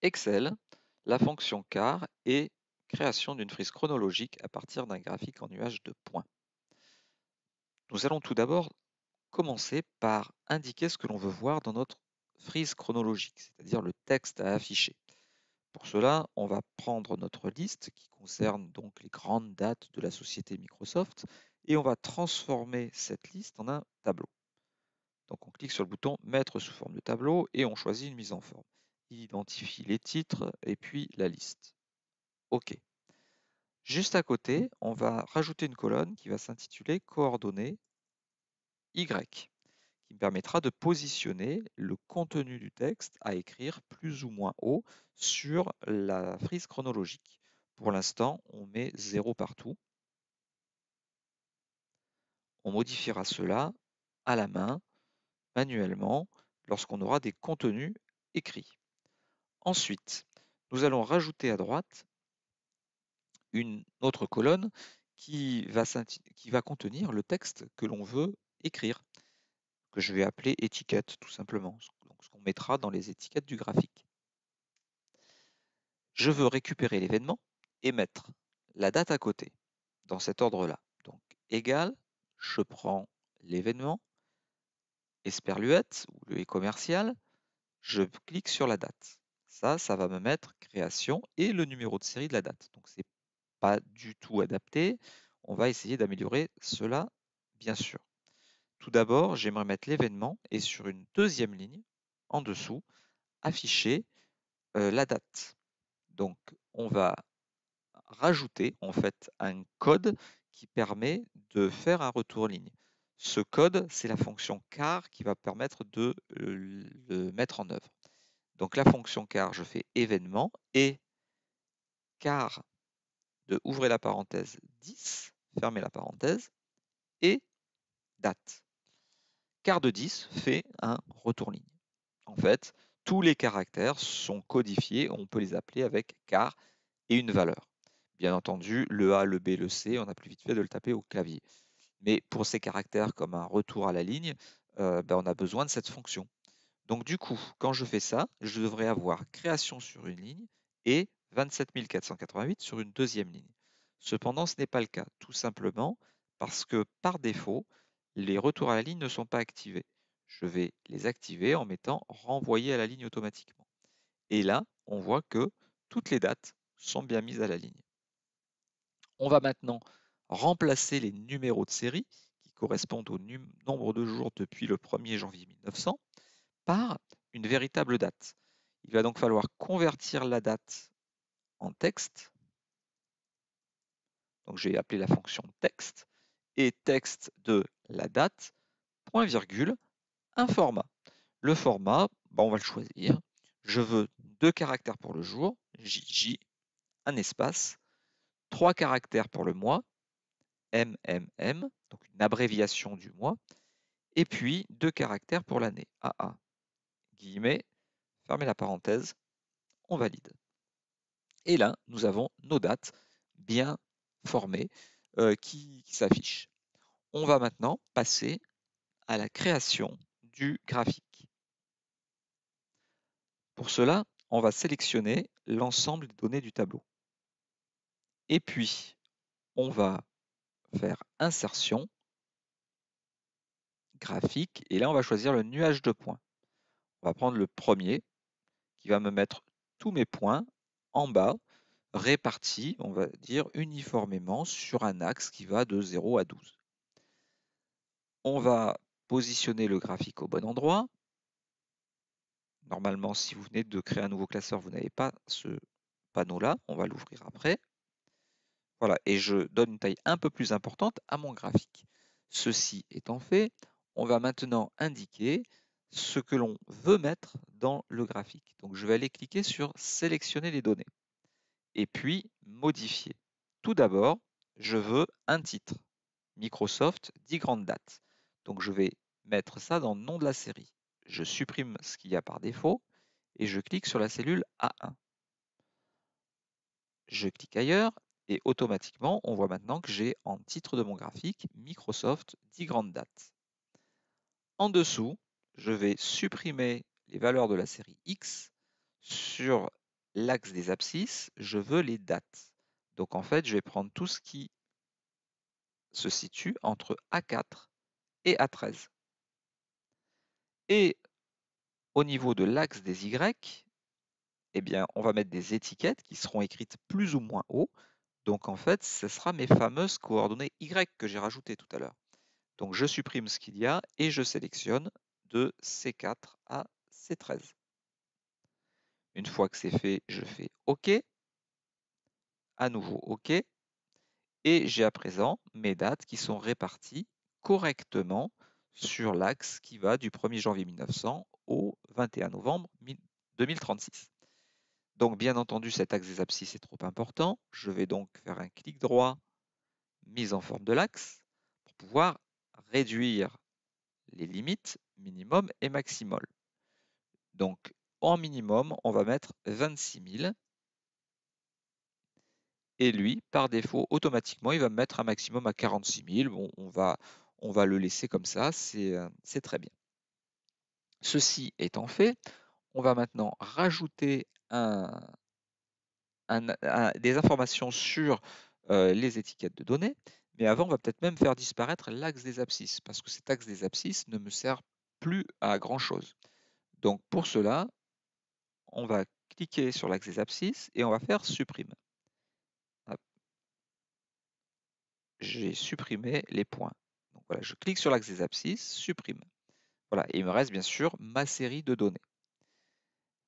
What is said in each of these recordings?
Excel, la fonction car et création d'une frise chronologique à partir d'un graphique en nuage de points. Nous allons tout d'abord commencer par indiquer ce que l'on veut voir dans notre frise chronologique, c'est-à-dire le texte à afficher. Pour cela, on va prendre notre liste qui concerne donc les grandes dates de la société Microsoft et on va transformer cette liste en un tableau. Donc on clique sur le bouton Mettre sous forme de tableau et on choisit une mise en forme identifie les titres et puis la liste. OK. Juste à côté, on va rajouter une colonne qui va s'intituler coordonnées Y, qui me permettra de positionner le contenu du texte à écrire plus ou moins haut sur la frise chronologique. Pour l'instant, on met 0 partout. On modifiera cela à la main, manuellement, lorsqu'on aura des contenus écrits. Ensuite, nous allons rajouter à droite une autre colonne qui va, contenir le texte que l'on veut écrire, que je vais appeler étiquette tout simplement, ce qu'on mettra dans les étiquettes du graphique. Je veux récupérer l'événement et mettre la date à côté, dans cet ordre-là. Donc égal, je prends l'événement, esperluette, ou le commercial, je clique sur la date. Ça, ça va me mettre création et le numéro de série de la date. Donc, ce n'est pas du tout adapté. On va essayer d'améliorer cela, bien sûr. Tout d'abord, j'aimerais mettre l'événement et sur une deuxième ligne, en dessous, afficher la date. Donc, on va rajouter en fait un code qui permet de faire un retour ligne. Ce code, c'est la fonction car qui va permettre de le mettre en œuvre. Donc la fonction car, je fais événement et car de ouvrir la parenthèse 10, fermer la parenthèse et date. Car de 10 fait un retour ligne. En fait, tous les caractères sont codifiés, on peut les appeler avec car et une valeur. Bien entendu, le A, le B, le C, on a plus vite fait de le taper au clavier. Mais pour ces caractères comme un retour à la ligne, euh, ben, on a besoin de cette fonction. Donc du coup, quand je fais ça, je devrais avoir création sur une ligne et 27 488 sur une deuxième ligne. Cependant, ce n'est pas le cas, tout simplement parce que par défaut, les retours à la ligne ne sont pas activés. Je vais les activer en mettant renvoyer à la ligne automatiquement. Et là, on voit que toutes les dates sont bien mises à la ligne. On va maintenant remplacer les numéros de série qui correspondent au nombre de jours depuis le 1er janvier 1900 une véritable date. Il va donc falloir convertir la date en texte. Donc j'ai appelé la fonction texte et texte de la date, point virgule, un format. Le format, bah, on va le choisir. Je veux deux caractères pour le jour, JJ, un espace, trois caractères pour le mois, MMM, donc une abréviation du mois, et puis deux caractères pour l'année, AA guillemets, fermez la parenthèse, on valide. Et là, nous avons nos dates bien formées euh, qui s'affichent. On va maintenant passer à la création du graphique. Pour cela, on va sélectionner l'ensemble des données du tableau. Et puis, on va faire insertion, graphique, et là, on va choisir le nuage de points. On va prendre le premier qui va me mettre tous mes points en bas, répartis, on va dire, uniformément sur un axe qui va de 0 à 12. On va positionner le graphique au bon endroit. Normalement, si vous venez de créer un nouveau classeur, vous n'avez pas ce panneau-là. On va l'ouvrir après. Voilà, et je donne une taille un peu plus importante à mon graphique. Ceci étant fait, on va maintenant indiquer ce que l'on veut mettre dans le graphique. Donc je vais aller cliquer sur sélectionner les données et puis modifier. Tout d'abord, je veux un titre, Microsoft 10 grandes dates. Donc je vais mettre ça dans le nom de la série. Je supprime ce qu'il y a par défaut et je clique sur la cellule A1. Je clique ailleurs et automatiquement, on voit maintenant que j'ai en titre de mon graphique Microsoft 10 grandes dates. En dessous, je vais supprimer les valeurs de la série X sur l'axe des abscisses, je veux les dates. Donc en fait, je vais prendre tout ce qui se situe entre A4 et A13. Et au niveau de l'axe des Y, eh bien, on va mettre des étiquettes qui seront écrites plus ou moins haut. Donc en fait, ce sera mes fameuses coordonnées Y que j'ai rajoutées tout à l'heure. Donc je supprime ce qu'il y a et je sélectionne de C4 à C13. Une fois que c'est fait, je fais OK. À nouveau OK. Et j'ai à présent mes dates qui sont réparties correctement sur l'axe qui va du 1er janvier 1900 au 21 novembre 2036. Donc bien entendu, cet axe des abscisses est trop important. Je vais donc faire un clic droit, mise en forme de l'axe, pour pouvoir réduire les limites minimum et maximum. Donc en minimum, on va mettre 26 000. Et lui, par défaut, automatiquement, il va mettre un maximum à 46 000. Bon, on va, on va le laisser comme ça, c'est euh, très bien. Ceci étant fait, on va maintenant rajouter des informations sur euh, les étiquettes de données. Mais avant, on va peut-être même faire disparaître l'axe des abscisses, parce que cet axe des abscisses ne me sert plus à grand-chose. Donc pour cela, on va cliquer sur l'axe des abscisses et on va faire supprime. J'ai supprimé les points. Donc voilà, je clique sur l'axe des abscisses, supprime. Voilà, il me reste bien sûr ma série de données.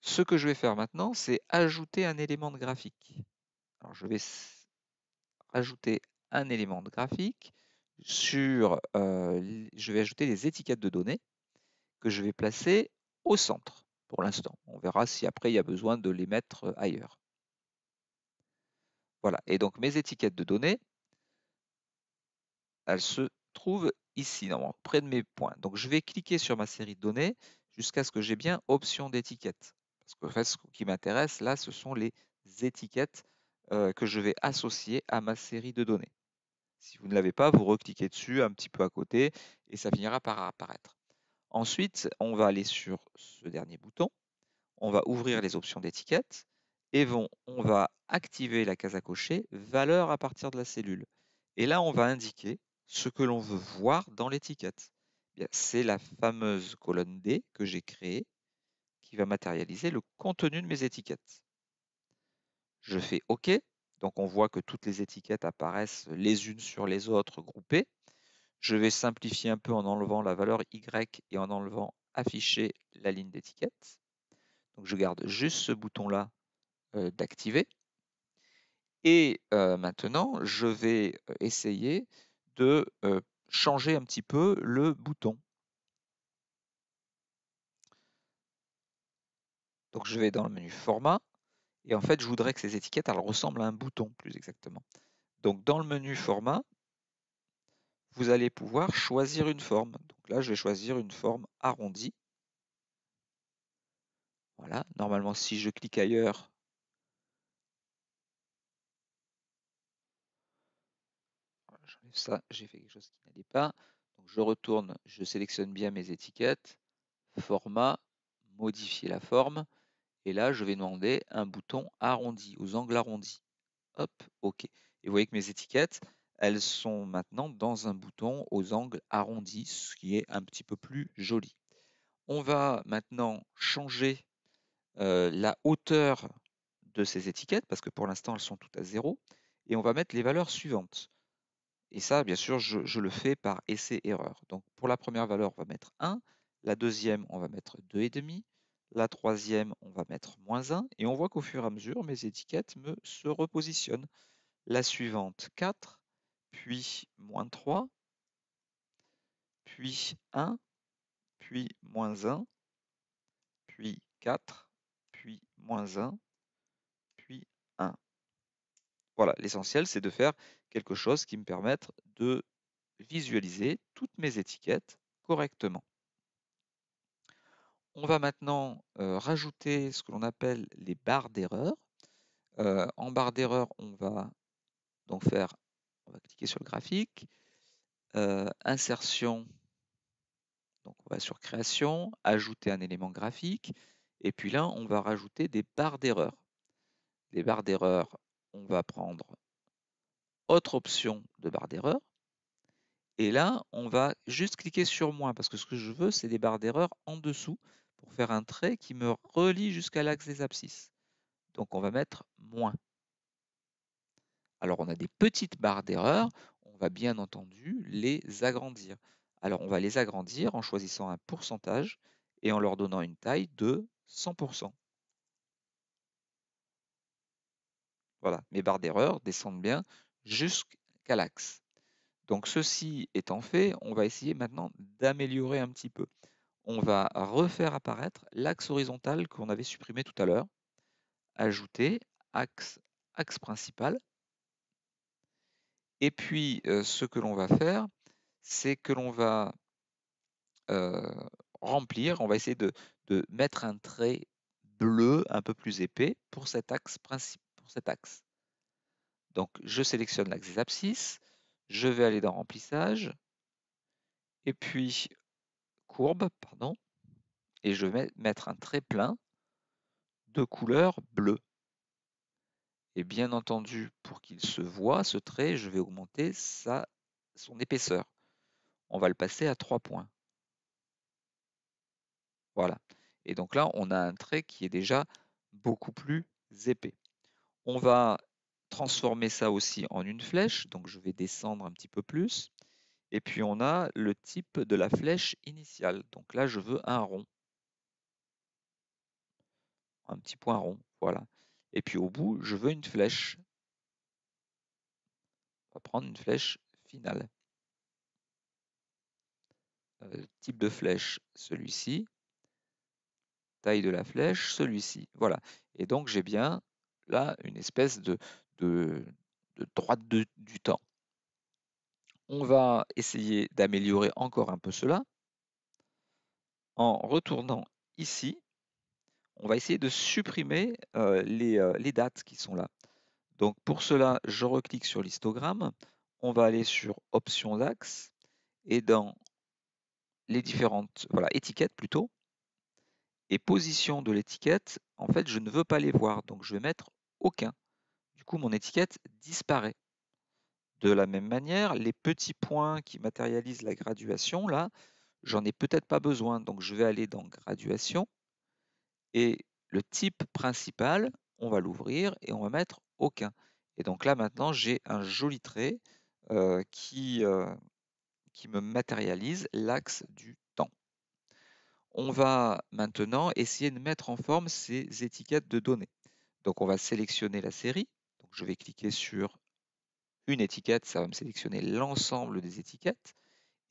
Ce que je vais faire maintenant, c'est ajouter un élément de graphique. Alors je vais ajouter un élément de graphique sur, euh, je vais ajouter les étiquettes de données que je vais placer au centre pour l'instant. On verra si après il y a besoin de les mettre euh, ailleurs. Voilà, et donc mes étiquettes de données, elles se trouvent ici, près de mes points. Donc je vais cliquer sur ma série de données jusqu'à ce que j'ai bien option d'étiquette. Parce que en fait, ce qui m'intéresse là, ce sont les étiquettes euh, que je vais associer à ma série de données. Si vous ne l'avez pas, vous recliquez dessus un petit peu à côté et ça finira par apparaître. Ensuite, on va aller sur ce dernier bouton, on va ouvrir les options d'étiquette et on va activer la case à cocher valeur à partir de la cellule. Et là, on va indiquer ce que l'on veut voir dans l'étiquette. Eh c'est la fameuse colonne D que j'ai créée qui va matérialiser le contenu de mes étiquettes. Je fais OK, donc on voit que toutes les étiquettes apparaissent les unes sur les autres groupées. Je vais simplifier un peu en enlevant la valeur Y et en enlevant afficher la ligne d'étiquette. Donc je garde juste ce bouton-là euh, d'activer. Et euh, maintenant, je vais euh, essayer de changer un petit peu le bouton. Donc je vais dans le menu format et en fait je voudrais que ces étiquettes ressemblent à un bouton plus exactement. Donc dans le menu format, vous allez pouvoir choisir une forme. Donc là, je vais choisir une forme arrondie. Voilà, normalement, si je clique ailleurs, j'enlève ça, j'ai fait quelque chose qui n'allait pas. je retourne, je sélectionne bien mes étiquettes, format, modifier la forme, et là, je vais demander un bouton arrondi, aux angles arrondis. Hop, OK. Et vous voyez que mes étiquettes, elles sont maintenant dans un bouton aux angles arrondis, ce qui est un petit peu plus joli. On va maintenant changer euh, la hauteur de ces étiquettes, parce que pour l'instant elles sont toutes à zéro, et on va mettre les valeurs suivantes. Et ça, bien sûr, je, le fais par essai-erreur. Donc pour la première valeur, on va mettre 1, la deuxième, on va mettre 2,5, la troisième, on va mettre moins 1, et on voit qu'au fur et à mesure, mes étiquettes me, se repositionnent. La suivante, 4, puis moins 3, puis 1, puis moins 1, puis 4, puis moins 1, puis 1. Voilà, l'essentiel c'est de faire quelque chose qui me permette de visualiser toutes mes étiquettes correctement. On va maintenant euh, rajouter ce que l'on appelle les barres d'erreur. Euh, en barre d'erreur, on va donc faire on va cliquer sur le graphique. Euh, insertion. Donc on va sur création, ajouter un élément graphique. Et puis là, on va rajouter des barres d'erreur. Les barres d'erreur, on va prendre autre option de barre d'erreur. Et là, on va juste cliquer sur moins parce que ce que je veux, c'est des barres d'erreur en dessous pour faire un trait qui me relie jusqu'à l'axe des abscisses. Donc on va mettre moins. Alors on a des petites barres d'erreur, on va bien entendu les agrandir. Alors on va les agrandir en choisissant un pourcentage et en leur donnant une taille de 100%. Voilà, mes barres d'erreur descendent bien jusqu'à l'axe. Donc ceci étant fait, on va essayer maintenant d'améliorer un petit peu. On va refaire apparaître l'axe horizontal qu'on avait supprimé tout à l'heure, ajouter axe, axe principal, et puis, ce que l'on va faire, c'est que l'on va remplir, on va essayer de, mettre un trait bleu un peu plus épais pour cet axe pour cet axe. Donc, je sélectionne l'axe des abscisses, je vais aller dans remplissage, et puis courbe, pardon, et je vais mettre un trait plein de couleur bleue. Et bien entendu, pour qu'il se voit, ce trait, je vais augmenter sa, son épaisseur. On va le passer à 3 points. Voilà. Et donc là, on a un trait qui est déjà beaucoup plus épais. On va transformer ça aussi en une flèche, donc je vais descendre un petit peu plus. Et puis on a le type de la flèche initiale. Donc là, je veux un rond. Un petit point rond, voilà. Et puis au bout, je veux une flèche. On va prendre une flèche finale. Euh, type de flèche, celui-ci. Taille de la flèche, celui-ci. Voilà. Et donc j'ai bien là une espèce de, droite du temps. On va essayer d'améliorer encore un peu cela en retournant ici on va essayer de supprimer euh, euh, les, dates qui sont là. Donc pour cela, je reclique sur l'histogramme, on va aller sur Options d'axe, et dans les différentes voilà, étiquettes plutôt, et position de l'étiquette, en fait, je ne veux pas les voir, donc je vais mettre aucun. Du coup, mon étiquette disparaît. De la même manière, les petits points qui matérialisent la graduation, là, j'en ai peut-être pas besoin, donc je vais aller dans graduation, et le type principal, on va l'ouvrir et on va mettre aucun. Et donc là maintenant, j'ai un joli trait euh, qui, euh, qui me matérialise l'axe du temps. On va maintenant essayer de mettre en forme ces étiquettes de données. Donc on va sélectionner la série. Donc je vais cliquer sur une étiquette, ça va me sélectionner l'ensemble des étiquettes.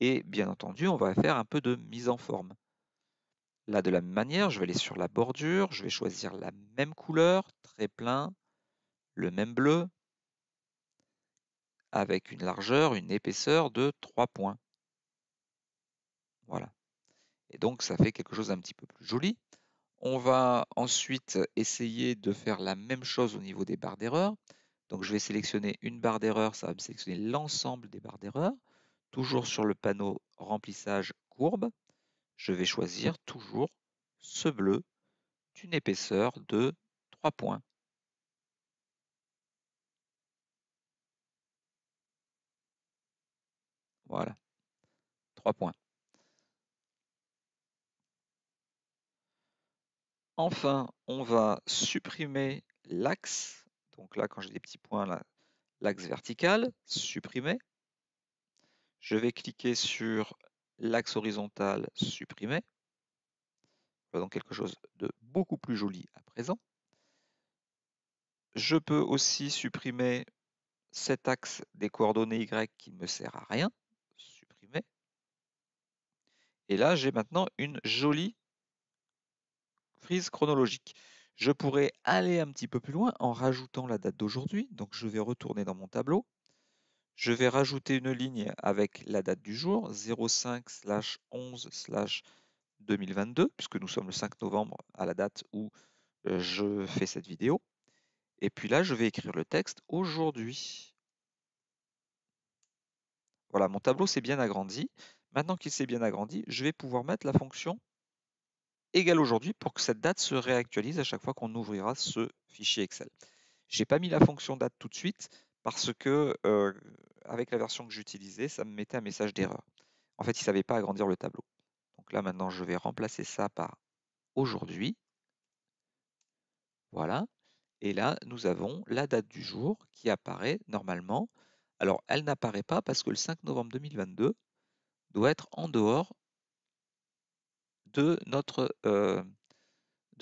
Et bien entendu, on va faire un peu de mise en forme. Là, de la même manière, je vais aller sur la bordure, je vais choisir la même couleur, très plein, le même bleu, avec une largeur, une épaisseur de 3 points. Voilà. Et donc, ça fait quelque chose d'un petit peu plus joli. On va ensuite essayer de faire la même chose au niveau des barres d'erreur. Donc je vais sélectionner une barre d'erreur, ça va me sélectionner l'ensemble des barres d'erreur. Toujours sur le panneau remplissage courbe, je vais choisir toujours ce bleu d'une épaisseur de 3 points. Voilà, 3 points. Enfin, on va supprimer l'axe. Donc là, quand j'ai des petits points, l'axe vertical, supprimer. Je vais cliquer sur l'axe horizontal supprimé. donc quelque chose de beaucoup plus joli à présent. Je peux aussi supprimer cet axe des coordonnées Y qui ne me sert à rien. Supprimer. Et là, j'ai maintenant une jolie frise chronologique. Je pourrais aller un petit peu plus loin en rajoutant la date d'aujourd'hui. Donc, je vais retourner dans mon tableau. Je vais rajouter une ligne avec la date du jour, 05-11-2022, puisque nous sommes le 5 novembre à la date où euh, je fais cette vidéo. Et puis là, je vais écrire le texte aujourd'hui. Voilà, mon tableau s'est bien agrandi. Maintenant qu'il s'est bien agrandi, je vais pouvoir mettre la fonction égale aujourd'hui pour que cette date se réactualise à chaque fois qu'on ouvrira ce fichier Excel. Je n'ai pas mis la fonction date tout de suite parce que avec la version que j'utilisais, ça me mettait un message d'erreur. En fait, il ne savait pas agrandir le tableau. Donc là, maintenant, je vais remplacer ça par aujourd'hui. Voilà. Et là, nous avons la date du jour qui apparaît normalement. Alors, elle n'apparaît pas parce que le 5 novembre 2022 doit être en dehors de notre, de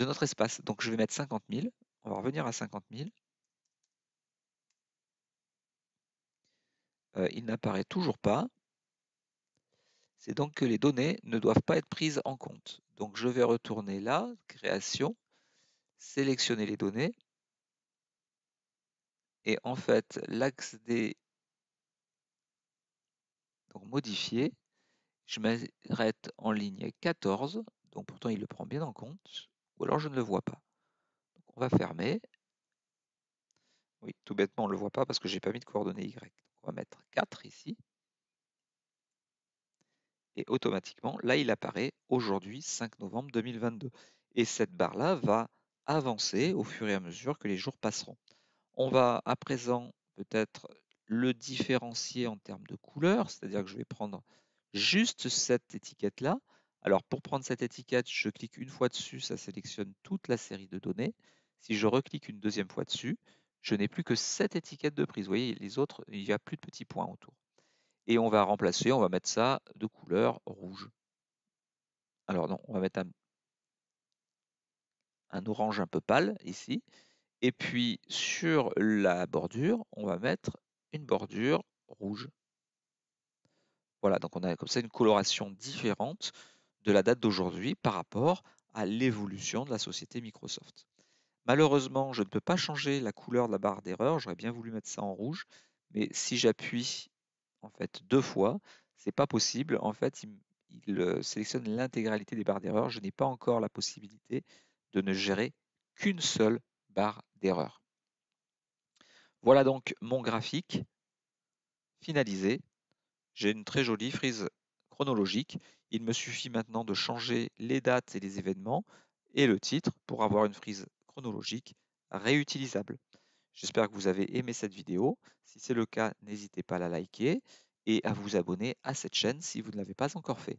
notre espace. Donc, je vais mettre 50 000. On va revenir à 50 000. Euh, il n'apparaît toujours pas. C'est donc que les données ne doivent pas être prises en compte. Donc je vais retourner là, création, sélectionner les données. Et en fait, l'axe des... Donc modifier. Je m'arrête en ligne 14. Donc pourtant, il le prend bien en compte. Ou alors, je ne le vois pas. on va fermer. Oui, tout bêtement, on ne le voit pas parce que je n'ai pas mis de coordonnées Y. on va mettre 4 ici. Et automatiquement, là, il apparaît aujourd'hui, 5 novembre 2022. Et cette barre-là va avancer au fur et à mesure que les jours passeront. On va à présent peut-être le différencier en termes de couleur, c'est-à-dire que je vais prendre juste cette étiquette-là. Alors pour prendre cette étiquette, je clique une fois dessus, ça sélectionne toute la série de données. Si je reclique une deuxième fois dessus, je n'ai plus que cette étiquette de prise. Vous voyez, les autres, il n'y a plus de petits points autour. Et on va remplacer, on va mettre ça de couleur rouge. Alors non, on va mettre un orange un peu pâle ici. Et puis sur la bordure, on va mettre une bordure rouge. Voilà, donc on a comme ça une coloration différente de la date d'aujourd'hui par rapport à l'évolution de la société Microsoft. Malheureusement, je ne peux pas changer la couleur de la barre d'erreur. J'aurais bien voulu mettre ça en rouge, mais si j'appuie en fait deux fois, c'est pas possible. En fait, il, euh, sélectionne l'intégralité des barres d'erreur. Je n'ai pas encore la possibilité de ne gérer qu'une seule barre d'erreur. Voilà donc mon graphique finalisé. J'ai une très jolie frise chronologique. Il me suffit maintenant de changer les dates et les événements et le titre pour avoir une frise chronologique réutilisable. J'espère que vous avez aimé cette vidéo. Si c'est le cas, n'hésitez pas à la liker et à vous abonner à cette chaîne si vous ne l'avez pas encore fait.